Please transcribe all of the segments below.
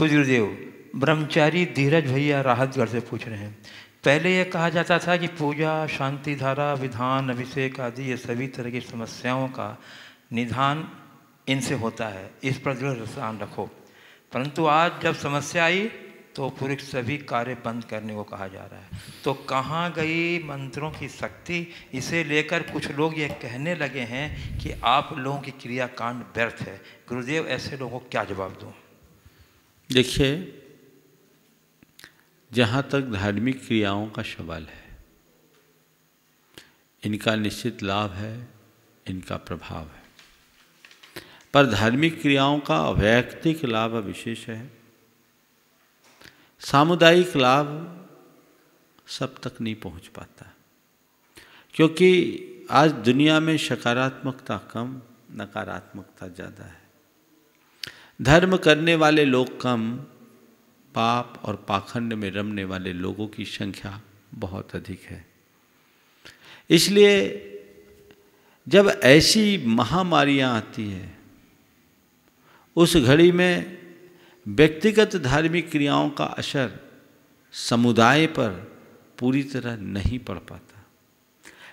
तो ब्रह्मचारी धीरज भैया राहतगढ़ से पूछ रहे हैं पहले यह कहा जाता था कि पूजा शांति धारा विधान अभिषेक आदि ये सभी तरह की समस्याओं का निधान इनसे होता है इस पर दृढ़ ध्यान रखो परंतु आज जब समस्या आई तो पूरे सभी कार्य बंद करने को कहा जा रहा है तो कहाँ गई मंत्रों की शक्ति इसे लेकर कुछ लोग ये कहने लगे हैं कि आप लोगों की क्रियाकांड व्यर्थ है गुरुदेव ऐसे लोगों को क्या जवाब दूँ देखिए जहाँ तक धार्मिक क्रियाओं का सवाल है इनका निश्चित लाभ है इनका प्रभाव है पर धार्मिक क्रियाओं का अव्यक्तिक लाभ विशेष है सामुदायिक लाभ सब तक नहीं पहुंच पाता क्योंकि आज दुनिया में सकारात्मकता कम नकारात्मकता ज़्यादा है धर्म करने वाले लोग कम पाप और पाखंड में रमने वाले लोगों की संख्या बहुत अधिक है इसलिए जब ऐसी महामारियां आती है उस घड़ी में व्यक्तिगत धार्मिक क्रियाओं का असर समुदाय पर पूरी तरह नहीं पड़ पाता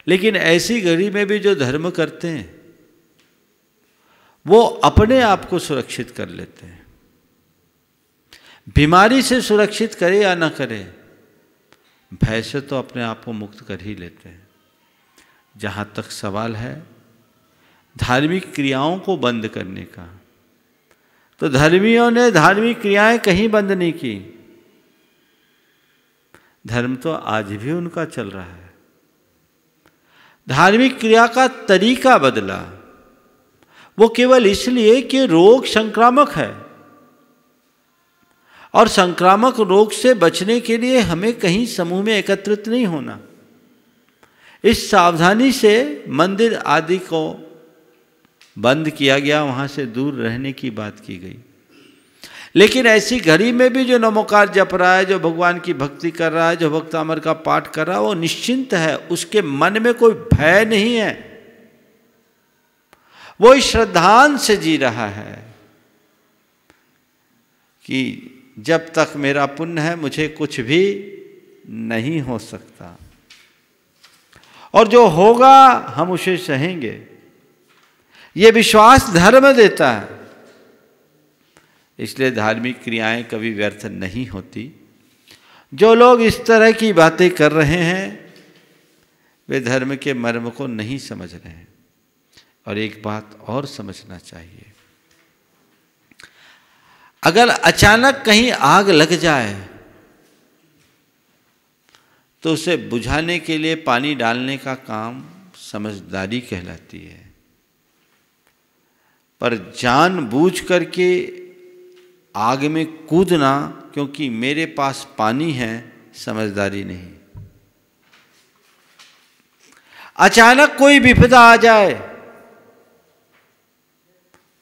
लेकिन ऐसी घड़ी में भी जो धर्म करते हैं वो अपने आप को सुरक्षित कर लेते हैं बीमारी से सुरक्षित करे या ना करे भय से तो अपने आप को मुक्त कर ही लेते हैं जहाँ तक सवाल है धार्मिक क्रियाओं को बंद करने का तो धर्मियों ने धार्मिक क्रियाएं कहीं बंद नहीं की धर्म तो आज भी उनका चल रहा है धार्मिक क्रिया का तरीका बदला वो केवल इसलिए कि रोग संक्रामक है और संक्रामक रोग से बचने के लिए हमें कहीं समूह में एकत्रित नहीं होना इस सावधानी से मंदिर आदि को बंद किया गया वहां से दूर रहने की बात की गई लेकिन ऐसी घड़ी में भी जो नमोकार जप रहा है जो भगवान की भक्ति कर रहा है जो भक्तामर का पाठ कर रहा है वो निश्चिंत है उसके मन में कोई भय नहीं है वो इस श्रद्धान से जी रहा है कि जब तक मेरा पुण्य है मुझे कुछ भी नहीं हो सकता और जो होगा हम उसे सहेंगे ये विश्वास धर्म देता है इसलिए धार्मिक क्रियाएं कभी व्यर्थ नहीं होती जो लोग इस तरह की बातें कर रहे हैं वे धर्म के मर्म को नहीं समझ रहे हैं और एक बात और समझना चाहिए अगर अचानक कहीं आग लग जाए तो उसे बुझाने के लिए पानी डालने का काम समझदारी कहलाती है पर जान बूझ करके आग में कूदना क्योंकि मेरे पास पानी है समझदारी नहीं अचानक कोई विपदा आ जाए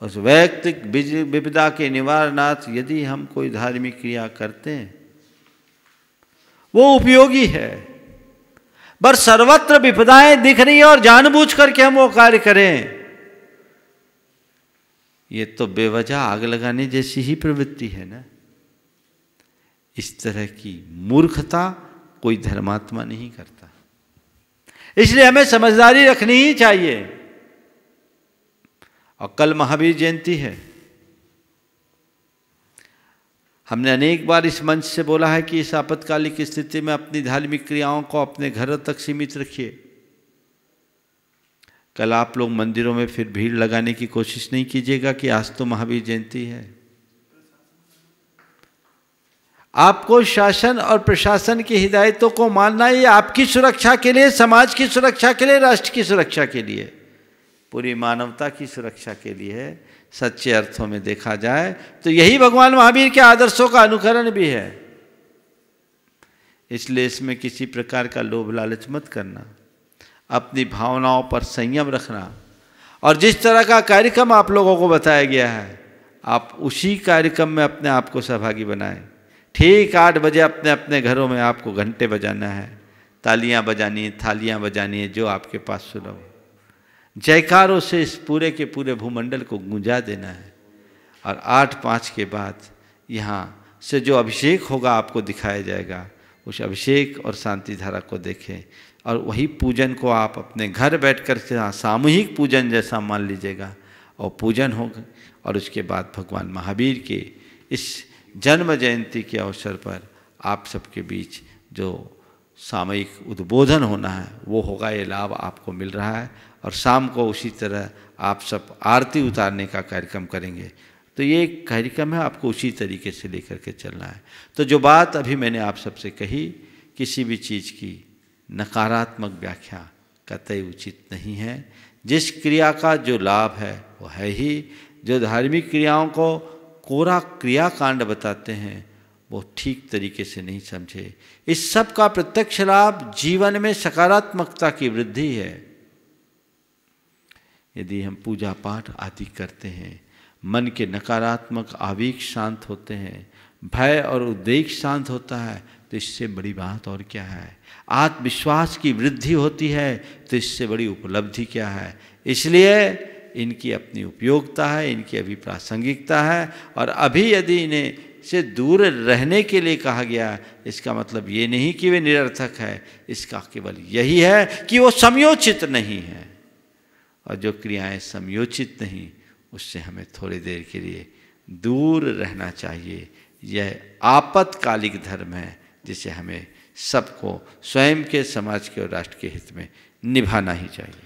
उस वैयक्तिक विपदा के निवारणार्थ यदि हम कोई धार्मिक क्रिया करते हैं वो उपयोगी है पर सर्वत्र विपदाएं दिख रही हैं और जानबूझ करके हम वो कार्य करें ये तो बेवजह आग लगाने जैसी ही प्रवृत्ति है ना इस तरह की मूर्खता कोई धर्मात्मा नहीं करता इसलिए हमें समझदारी रखनी ही चाहिए और कल महावीर जयंती है हमने अनेक बार इस मंच से बोला है कि इस आपत्कालिक स्थिति में अपनी धार्मिक क्रियाओं को अपने घर तक सीमित रखिए कल आप लोग मंदिरों में फिर भीड़ लगाने की कोशिश नहीं कीजिएगा कि आज तो महावीर जयंती है आपको शासन और प्रशासन की हिदायतों को मानना ये आपकी सुरक्षा के लिए समाज की सुरक्षा के लिए राष्ट्र की सुरक्षा के लिए पूरी मानवता की सुरक्षा के लिए सच्चे अर्थों में देखा जाए तो यही भगवान महावीर के आदर्शों का अनुकरण भी है इसलिए इसमें किसी प्रकार का लोभ लालच मत करना अपनी भावनाओं पर संयम रखना और जिस तरह का कार्यक्रम आप लोगों को बताया गया है आप उसी कार्यक्रम में अपने आप को सहभागी बनाएं ठीक आठ बजे अपने अपने घरों में आपको घंटे बजाना है तालियां बजानी है थालियां बजानी है जो आपके पास सुलभ जयकारों से इस पूरे के पूरे भूमंडल को गुंजा देना है और आठ पाँच के बाद यहाँ से जो अभिषेक होगा आपको दिखाया जाएगा उस अभिषेक और शांति धारा को देखें और वही पूजन को आप अपने घर बैठ कर सामूहिक पूजन जैसा मान लीजिएगा और पूजन होगा और उसके बाद भगवान महावीर के इस जन्म जयंती के अवसर पर आप सबके बीच जो सामयिक उद्बोधन होना है वो होगा ये लाभ आपको मिल रहा है और शाम को उसी तरह आप सब आरती उतारने का कार्यक्रम करेंगे तो ये एक कार्यक्रम है आपको उसी तरीके से लेकर के चलना है तो जो बात अभी मैंने आप सबसे कही किसी भी चीज़ की नकारात्मक व्याख्या कतई उचित नहीं है जिस क्रिया का जो लाभ है वो है ही जो धार्मिक क्रियाओं को कोरा क्रिया कांड बताते हैं वो ठीक तरीके से नहीं समझे इस सब का प्रत्यक्ष लाभ जीवन में सकारात्मकता की वृद्धि है यदि हम पूजा पाठ आदि करते हैं मन के नकारात्मक आवेग शांत होते हैं भय और उद्वेग शांत होता है तो इससे बड़ी बात और क्या है आत्मविश्वास की वृद्धि होती है तो इससे बड़ी उपलब्धि क्या है इसलिए इनकी अपनी उपयोगिता है इनकी अभी प्रासंगिकता है और अभी यदि इन्हें से दूर रहने के लिए कहा गया इसका मतलब ये नहीं कि वे निरर्थक है इसका केवल यही है कि वो समयोचित नहीं है और जो क्रियाएं समयोचित नहीं उससे हमें थोड़ी देर के लिए दूर रहना चाहिए यह आपत्कालिक धर्म है जिसे हमें सबको स्वयं के समाज के और राष्ट्र के हित में निभाना ही चाहिए